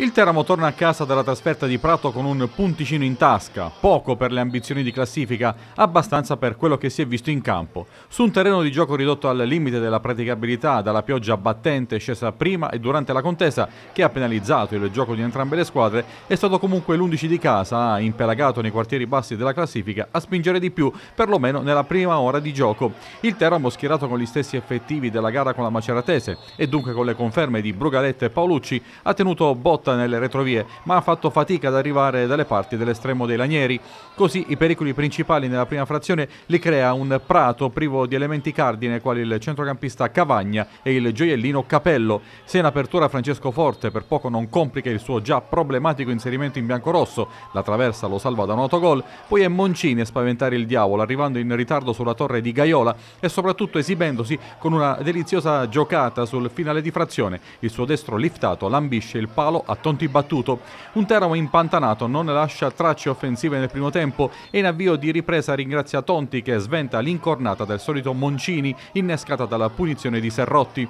Il Teramo torna a casa dalla trasferta di Prato con un punticino in tasca, poco per le ambizioni di classifica, abbastanza per quello che si è visto in campo. Su un terreno di gioco ridotto al limite della praticabilità dalla pioggia battente scesa prima e durante la contesa che ha penalizzato il gioco di entrambe le squadre, è stato comunque l'11 di casa, impelagato nei quartieri bassi della classifica, a spingere di più, perlomeno nella prima ora di gioco. Il Teramo schierato con gli stessi effettivi della gara con la Maceratese e dunque con le conferme di Brugalette e Paolucci ha tenuto botta lotta nelle retrovie, ma ha fatto fatica ad arrivare dalle parti dell'estremo dei lanieri. Così i pericoli principali nella prima frazione li crea un prato privo di elementi cardine quali il centrocampista Cavagna e il gioiellino Capello. Se in apertura Francesco Forte per poco non complica il suo già problematico inserimento in biancorosso, la traversa lo salva da un autogol, poi è Moncini a spaventare il diavolo arrivando in ritardo sulla torre di Gaiola e soprattutto esibendosi con una deliziosa giocata sul finale di frazione. Il suo destro liftato lambisce il palo a tonti battuto. Un Teramo impantanato non lascia tracce offensive nel primo tempo e in avvio di ripresa ringrazia Tonti che sventa l'incornata del solito Moncini innescata dalla punizione di Serrotti.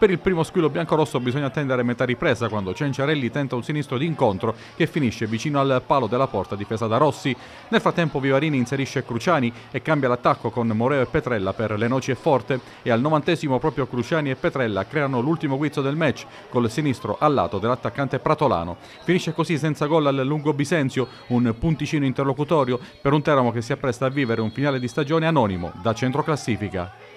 Per il primo squillo biancorosso bisogna attendere metà ripresa quando Cenciarelli tenta un sinistro d'incontro che finisce vicino al palo della porta difesa da Rossi. Nel frattempo Vivarini inserisce Cruciani e cambia l'attacco con Moreo e Petrella per Le Noci e Forte e al novantesimo proprio Cruciani e Petrella creano l'ultimo guizzo del match col sinistro al lato dell'attaccante Pratolano. Finisce così senza gol al lungo Bisenzio, un punticino interlocutorio per un Teramo che si appresta a vivere un finale di stagione anonimo da centroclassifica.